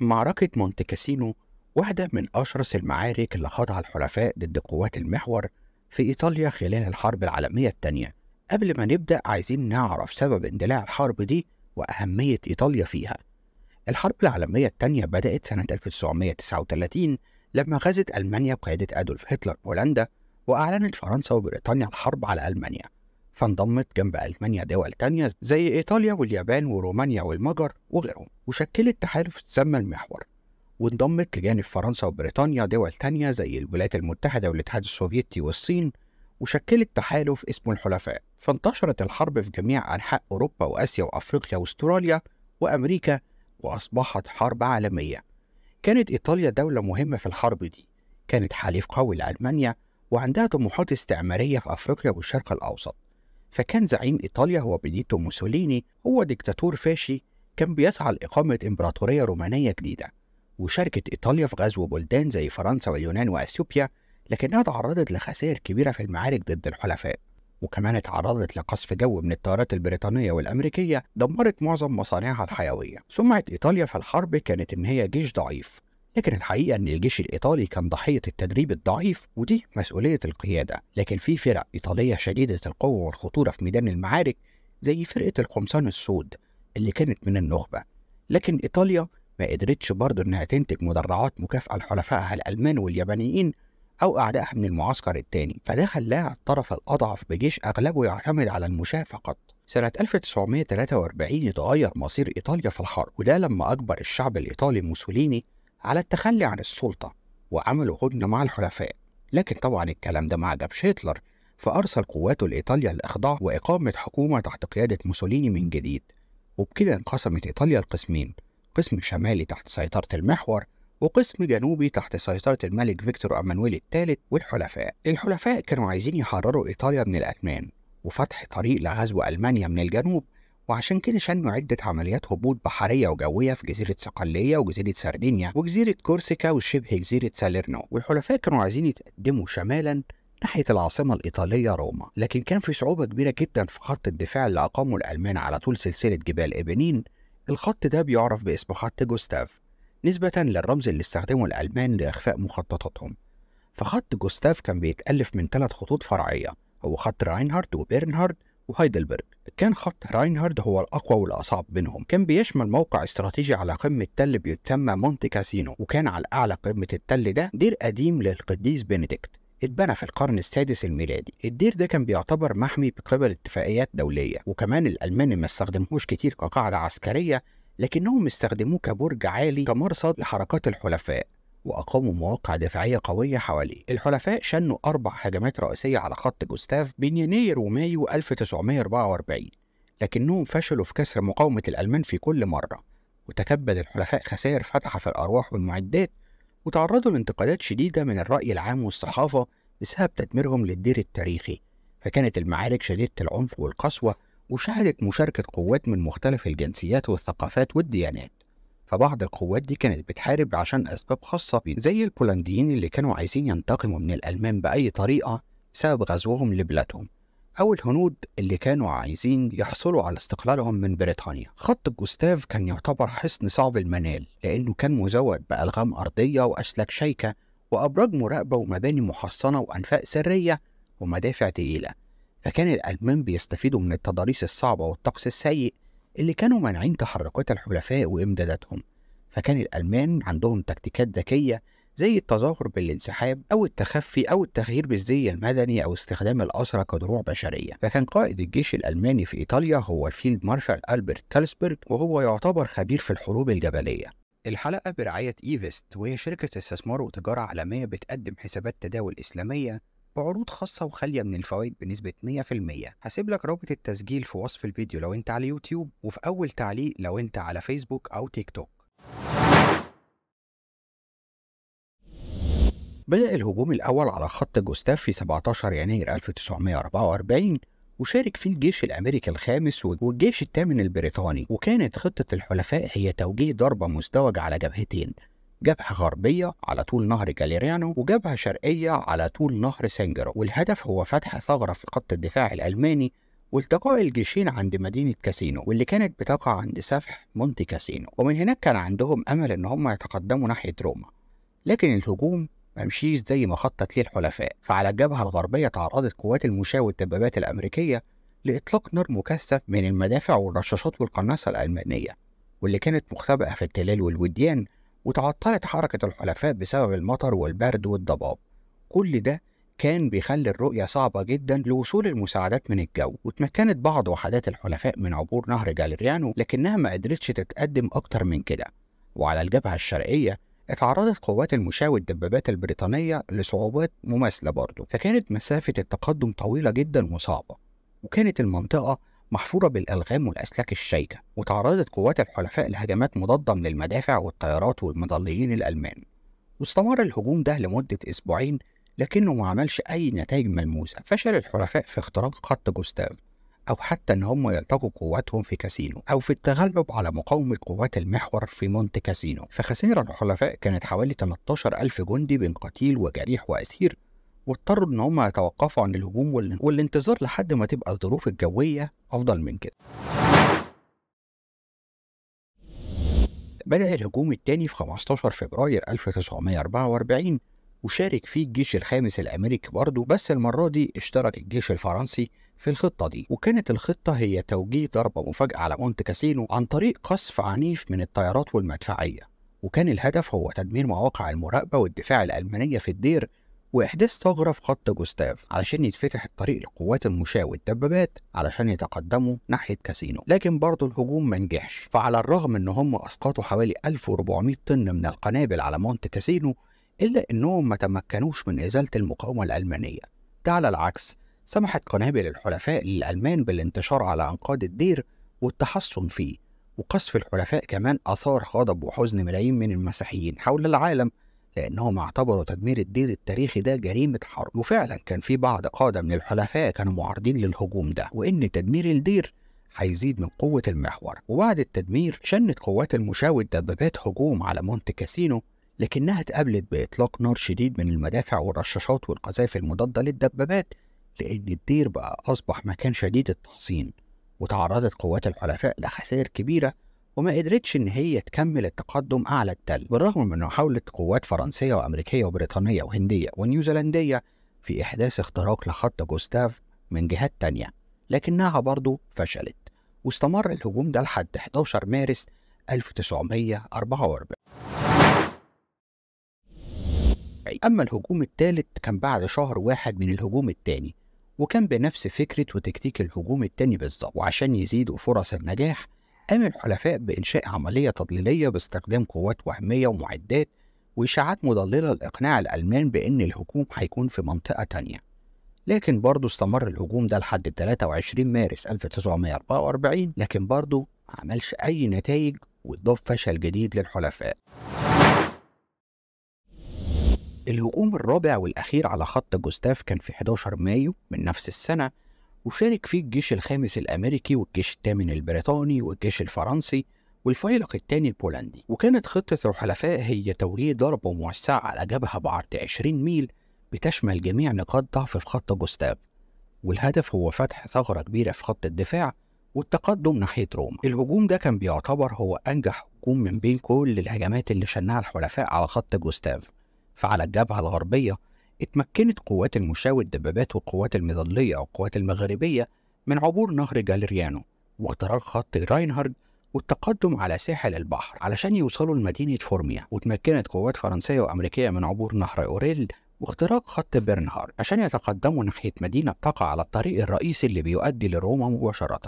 معركة مونت كاسينو واحدة من أشرس المعارك اللي خاضها الحلفاء ضد قوات المحور في إيطاليا خلال الحرب العالمية الثانية قبل ما نبدأ عايزين نعرف سبب اندلاع الحرب دي وأهمية إيطاليا فيها الحرب العالمية الثانية بدأت سنة 1939 لما غزت ألمانيا بقيادة أدولف هتلر بولندا وأعلنت فرنسا وبريطانيا الحرب على ألمانيا فانضمت جنب ألمانيا دول تانية زي إيطاليا واليابان ورومانيا والمجر وغيرهم وشكلت تحالف تسمى المحور وانضمت لجانب فرنسا وبريطانيا دول تانية زي الولايات المتحدة والاتحاد السوفيتي والصين وشكلت تحالف اسمه الحلفاء فانتشرت الحرب في جميع أنحاء أوروبا وآسيا وأفريقيا وأستراليا وأمريكا وأصبحت حرب عالمية كانت إيطاليا دولة مهمة في الحرب دي كانت حليف قوي لألمانيا وعندها طموحات استعمارية في أفريقيا والشرق الأوسط فكان زعيم إيطاليا هو بنيتو موسوليني هو ديكتاتور فاشي كان بيسعى لإقامة إمبراطورية رومانية جديدة وشاركت إيطاليا في غزو بلدان زي فرنسا واليونان وأثيوبيا لكنها تعرضت لخسائر كبيرة في المعارك ضد الحلفاء وكمان اتعرضت لقصف جو من الطائرات البريطانية والأمريكية دمرت معظم مصانعها الحيوية سمعة إيطاليا في الحرب كانت إن هي جيش ضعيف لكن الحقيقة أن الجيش الإيطالي كان ضحية التدريب الضعيف ودي مسؤولية القيادة لكن في فرق إيطالية شديدة القوة والخطورة في ميدان المعارك زي فرقة القمصان السود اللي كانت من النخبة لكن إيطاليا ما قدرتش برضه إنها تنتج مدرعات مكافأة لحلفائها الألمان واليابانيين أو أعدائها من المعسكر الثاني فده خلاها الطرف الأضعف بجيش أغلبه يعتمد على المشاة فقط سنة 1943 يتغير مصير إيطاليا في الحرب وده لما أكبر الشعب الإيطالي موسوليني على التخلي عن السلطة وعملوا هدنة مع الحلفاء لكن طبعا الكلام ده ما عجبش هتلر فأرسل قواته لإيطاليا الإخضاع وإقامة حكومة تحت قيادة موسوليني من جديد وبكده انقسمت إيطاليا لقسمين قسم شمالي تحت سيطرة المحور وقسم جنوبي تحت سيطرة الملك فيكتور أمانويل الثالث والحلفاء الحلفاء كانوا عايزين يحرروا إيطاليا من الألمان وفتح طريق لغزو ألمانيا من الجنوب وعشان كده شنوا عدة عمليات هبوط بحرية وجوية في جزيرة صقلية وجزيرة سردينيا وجزيرة كورسيكا وشبه جزيرة ساليرنو والحلفاء كانوا عايزين يتقدموا شمالا ناحية العاصمة الإيطالية روما لكن كان في صعوبة كبيرة جدا في خط الدفاع اللي أقامه الألمان على طول سلسلة جبال إبنين الخط ده بيعرف باسم خط جوستاف نسبة للرمز اللي استخدمه الألمان لإخفاء مخططاتهم فخط جوستاف كان بيتألف من ثلاث خطوط فرعية هو خط راينهارد وبيرنهارد وهايدلبرج كان خط راينهارد هو الأقوى والأصعب بينهم كان بيشمل موقع استراتيجي على قمة تل بيتسمى مونت كاسينو وكان على أعلى قمة التل ده دير قديم للقديس بنديكت اتبنى في القرن السادس الميلادي الدير ده كان بيعتبر محمي بقبل اتفاقيات دولية وكمان الألمان ما استخدموش كتير كقاعدة عسكرية لكنهم استخدموه كبرج عالي كمرصد لحركات الحلفاء وأقاموا مواقع دفاعية قوية حواليه. الحلفاء شنوا أربع هجمات رئيسية على خط جوستاف بين يناير ومايو 1944 لكنهم فشلوا في كسر مقاومة الألمان في كل مرة وتكبد الحلفاء خسائر فتحة في الأرواح والمعدات وتعرضوا لانتقادات شديدة من الرأي العام والصحافة بسبب تدميرهم للدير التاريخي فكانت المعارك شديدة العنف والقسوة وشهدت مشاركة قوات من مختلف الجنسيات والثقافات والديانات فبعض القوات دي كانت بتحارب عشان أسباب خاصة بيهم زي البولنديين اللي كانوا عايزين ينتقموا من الألمان بأي طريقة بسبب غزوهم لبلادهم أو الهنود اللي كانوا عايزين يحصلوا على استقلالهم من بريطانيا. خط جوستاف كان يعتبر حصن صعب المنال لأنه كان مزود بألغام أرضية وأسلاك شيكة وأبراج مراقبة ومباني محصنة وأنفاق سرية ومدافع تقيلة. فكان الألمان بيستفيدوا من التضاريس الصعبة والطقس السيء اللي كانوا مانعين تحركات الحلفاء وإمداداتهم فكان الألمان عندهم تكتيكات ذكية زي التظاهر بالانسحاب أو التخفي أو التغيير بالزي المدني أو استخدام الأسرى كدروع بشرية فكان قائد الجيش الألماني في إيطاليا هو الفيلد مارشال ألبرت كالسبرج وهو يعتبر خبير في الحروب الجبلية الحلقة برعاية إيفست وهي شركة استثمار وتجارة عالمية بتقدم حسابات تداول إسلامية بعروض خاصة وخالية من الفوائد بنسبة 100% هسيب لك رابط التسجيل في وصف الفيديو لو انت على يوتيوب وفي أول تعليق لو انت على فيسبوك أو تيك توك بدأ الهجوم الأول على خط جوستاف في 17 يناير 1944 وشارك فيه الجيش الامريكي الخامس والجيش الثامن البريطاني وكانت خطه الحلفاء هي توجيه ضربه مزدوجه على جبهتين جبهة غربية على طول نهر جاليريانو وجبهة شرقية على طول نهر سنجر والهدف هو فتح ثغرة في خط الدفاع الألماني والتقاء الجيشين عند مدينة كاسينو واللي كانت بتقع عند سفح مونتي كاسينو ومن هناك كان عندهم أمل إن هم يتقدموا ناحية روما لكن الهجوم ممشيش زي ما خطط ليه الحلفاء فعلى الجبهة الغربية تعرضت قوات المشاة والدبابات الأمريكية لإطلاق نار مكثف من المدافع والرشاشات والقناصة الألمانية واللي كانت مختبئة في التلال والوديان وتعطلت حركة الحلفاء بسبب المطر والبرد والضباب كل ده كان بيخلي الرؤية صعبة جدا لوصول المساعدات من الجو وتمكنت بعض وحدات الحلفاء من عبور نهر جالريانو لكنها ما قدرتش تتقدم أكتر من كده وعلى الجبهة الشرقية اتعرضت قوات المشاة والدبابات البريطانية لصعوبات مماثلة برضه فكانت مسافة التقدم طويلة جدا وصعبة وكانت المنطقة محفورة بالألغام والأسلاك الشيكة وتعرضت قوات الحلفاء لهجمات مضادة من المدافع والطيارات والمظليين الألمان واستمر الهجوم ده لمدة أسبوعين لكنه ما عملش أي نتائج ملموسة فشل الحلفاء في اختراق خط جوستاف أو حتى إن هم يلتقوا قواتهم في كاسينو أو في التغلب على مقاومة قوات المحور في مونت كاسينو فخسائر الحلفاء كانت حوالي 13 ألف جندي بين قتيل وجريح وأسير واضطروا ان هم يتوقفوا عن الهجوم والانتظار لحد ما تبقى الظروف الجويه افضل من كده بدأ الهجوم الثاني في 15 فبراير 1944 وشارك فيه الجيش الخامس الأمريكي برضه بس المرة دي اشترك الجيش الفرنسي في الخطة دي وكانت الخطة هي توجيه ضربة مفاجئة على مونت كاسينو عن طريق قصف عنيف من الطيارات والمدفعية وكان الهدف هو تدمير مواقع المراقبة والدفاع الألمانية في الدير وإحداث ثغرة في خط جوستاف علشان يتفتح الطريق لقوات المشاة والدبابات علشان يتقدموا ناحية كاسينو لكن برضه الهجوم ما نجحش فعلى الرغم إن هم أسقطوا حوالي 1400 طن من القنابل على مونت كاسينو إلا إنهم ما تمكنوش من إزالة المقاومة الألمانية ده على العكس سمحت قنابل الحلفاء للألمان بالانتشار على أنقاض الدير والتحصن فيه وقصف الحلفاء كمان أثار غضب وحزن ملايين من المسيحيين حول العالم لأنهم اعتبروا تدمير الدير التاريخي ده جريمة حرب وفعلا كان في بعض قادة من الحلفاء كانوا معارضين للهجوم ده وإن تدمير الدير هيزيد من قوة المحور وبعد التدمير شنت قوات المشاوي الدبابات هجوم على مونت كاسينو لكنها اتقابلت بإطلاق نار شديد من المدافع والرشاشات والقذائف المضادة للدبابات لأن الدير بقى أصبح مكان شديد التحصين وتعرضت قوات الحلفاء لخسائر كبيرة وما قدرتش إن هي تكمل التقدم أعلى التل بالرغم من محاولة قوات فرنسية وأمريكية وبريطانية وهندية ونيوزيلندية في إحداث اختراق لخط جوستاف من جهات تانية لكنها برضه فشلت واستمر الهجوم ده لحد 11 مارس 1944 أما الهجوم الثالث كان بعد شهر واحد من الهجوم الثاني وكان بنفس فكرة وتكتيك الهجوم الثاني بالظبط وعشان يزيدوا فرص النجاح قام الحلفاء بإنشاء عملية تضليلية باستخدام قوات وهمية ومعدات وإشاعات مضللة لإقناع الألمان بإن الهجوم هيكون في منطقة تانية لكن برضه استمر الهجوم ده لحد 23 مارس 1944 لكن برضه ما عملش أي نتائج واتضاف فشل جديد للحلفاء الهجوم الرابع والأخير على خط جوستاف كان في 11 مايو من نفس السنة وشارك فيه الجيش الخامس الأمريكي والجيش الثامن البريطاني والجيش الفرنسي والفيلق الثاني البولندي وكانت خطة الحلفاء هي توجيه ضربة موسعة على جبهة بعرض 20 ميل بتشمل جميع نقاط ضعف في خط جوستاف والهدف هو فتح ثغرة كبيرة في خط الدفاع والتقدم ناحية روما الهجوم ده كان بيعتبر هو أنجح هجوم من بين كل الهجمات اللي شنها الحلفاء على خط جوستاف فعلى الجبهة الغربية اتمكنت قوات المشاة والدبابات والقوات المظلية والقوات المغربية من عبور نهر جاليريانو واختراق خط راينهارد والتقدم على ساحل البحر علشان يوصلوا لمدينة فورميا وتمكنت قوات فرنسية وأمريكية من عبور نهر أوريل واختراق خط بيرنهارد عشان يتقدموا ناحية مدينة تقع على الطريق الرئيسي اللي بيؤدي لروما مباشرة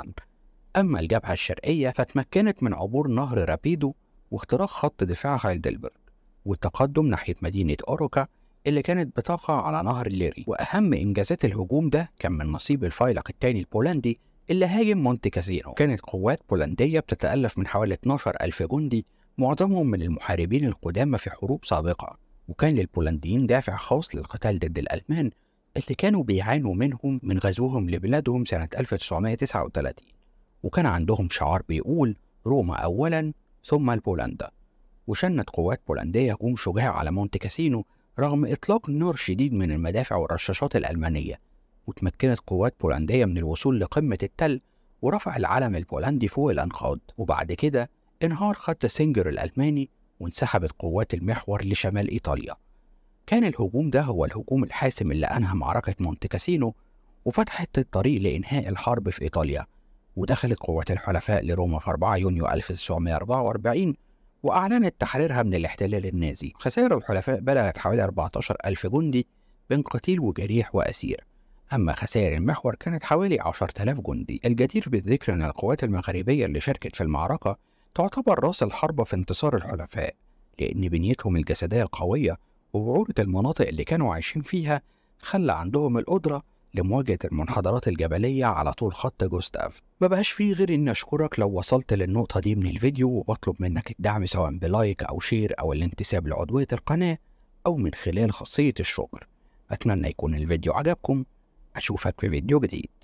أما الجبهة الشرقية فتمكنت من عبور نهر رابيدو واختراق خط دفاع هايدلبرج والتقدم ناحية مدينة أوروكا اللي كانت بتقع على نهر الليري وأهم إنجازات الهجوم ده كان من نصيب الفيلق الثاني البولندي اللي هاجم مونت كازينو كانت قوات بولندية بتتألف من حوالي 12 ألف جندي معظمهم من المحاربين القدامى في حروب سابقة وكان للبولنديين دافع خاص للقتال ضد الألمان اللي كانوا بيعانوا منهم من غزوهم لبلادهم سنة 1939 وكان عندهم شعار بيقول روما أولا ثم البولندا وشنت قوات بولندية هجوم شجاع على مونت كاسينو رغم إطلاق نار شديد من المدافع والرشاشات الألمانية وتمكنت قوات بولندية من الوصول لقمة التل ورفع العلم البولندي فوق الأنقاض وبعد كده انهار خط سينجر الألماني وانسحبت قوات المحور لشمال إيطاليا كان الهجوم ده هو الهجوم الحاسم اللي أنهى معركة مونت كاسينو وفتحت الطريق لإنهاء الحرب في إيطاليا ودخلت قوات الحلفاء لروما في 4 يونيو 1944 وأعلنت تحريرها من الاحتلال النازي خسائر الحلفاء بلغت حوالي 14 ألف جندي بين قتيل وجريح وأسير أما خسائر المحور كانت حوالي 10000 جندي الجدير بالذكر أن القوات المغربية اللي شاركت في المعركة تعتبر رأس الحربة في انتصار الحلفاء لأن بنيتهم الجسدية القوية وبعورة المناطق اللي كانوا عايشين فيها خلى عندهم القدرة لمواجهة المنحدرات الجبلية على طول خط جوستاف مبقاش فيه غير إني أشكرك لو وصلت للنقطة دي من الفيديو وبطلب منك الدعم سواء بلايك أو شير أو الانتساب لعضوية القناة أو من خلال خاصية الشكر أتمنى يكون الفيديو عجبكم أشوفك في فيديو جديد